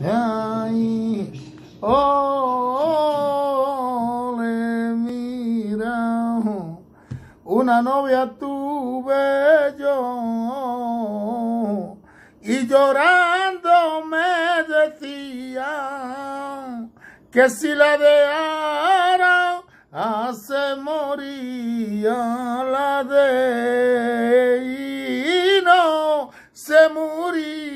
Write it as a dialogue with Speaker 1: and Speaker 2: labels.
Speaker 1: Ay, oh, mira, una novia tuve yo y llorando me decía que si la dejara se moría la de no se moría.